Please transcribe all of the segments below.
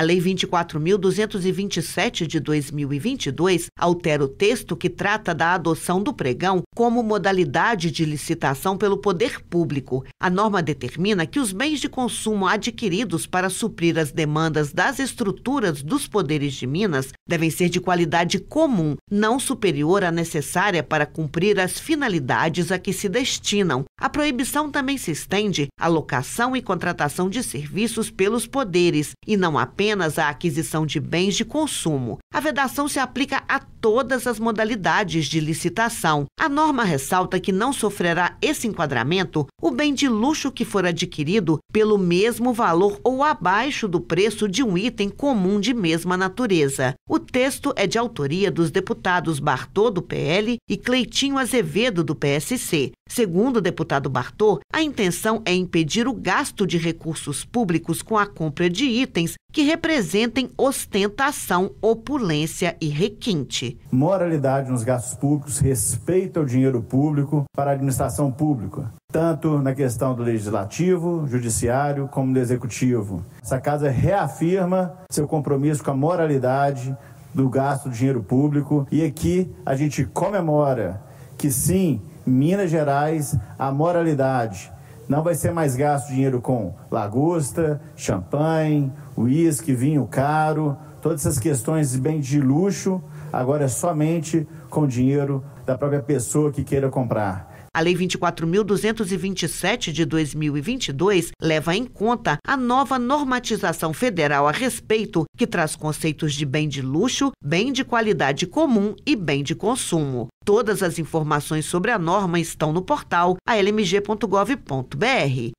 A Lei 24.227 de 2022 altera o texto que trata da adoção do pregão como modalidade de licitação pelo poder público. A norma determina que os bens de consumo adquiridos para suprir as demandas das estruturas dos poderes de Minas devem ser de qualidade comum, não superior à necessária para cumprir as finalidades a que se destinam. A proibição também se estende à locação e contratação de serviços pelos poderes, e não apenas apenas à aquisição de bens de consumo. A vedação se aplica a todas as modalidades de licitação. A norma ressalta que não sofrerá esse enquadramento o bem de luxo que for adquirido pelo mesmo valor ou abaixo do preço de um item comum de mesma natureza. O texto é de autoria dos deputados Bartô, do PL, e Cleitinho Azevedo, do PSC. Segundo o deputado Bartô, a intenção é impedir o gasto de recursos públicos com a compra de itens que representem ostentação, opulência e requinte. Moralidade nos gastos públicos, respeito ao dinheiro público para a administração pública, tanto na questão do legislativo, judiciário, como do executivo. Essa casa reafirma seu compromisso com a moralidade do gasto do dinheiro público e aqui a gente comemora que sim, Minas Gerais, a moralidade não vai ser mais gasto dinheiro com lagosta, champanhe, uísque, vinho caro, todas essas questões de bem de luxo, agora é somente com dinheiro da própria pessoa que queira comprar. A Lei 24.227 de 2022 leva em conta a nova normatização federal a respeito, que traz conceitos de bem de luxo, bem de qualidade comum e bem de consumo. Todas as informações sobre a norma estão no portal almg.gov.br.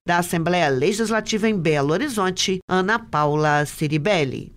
Da Assembleia Legislativa em Belo Horizonte, Ana Paula Ciribelli.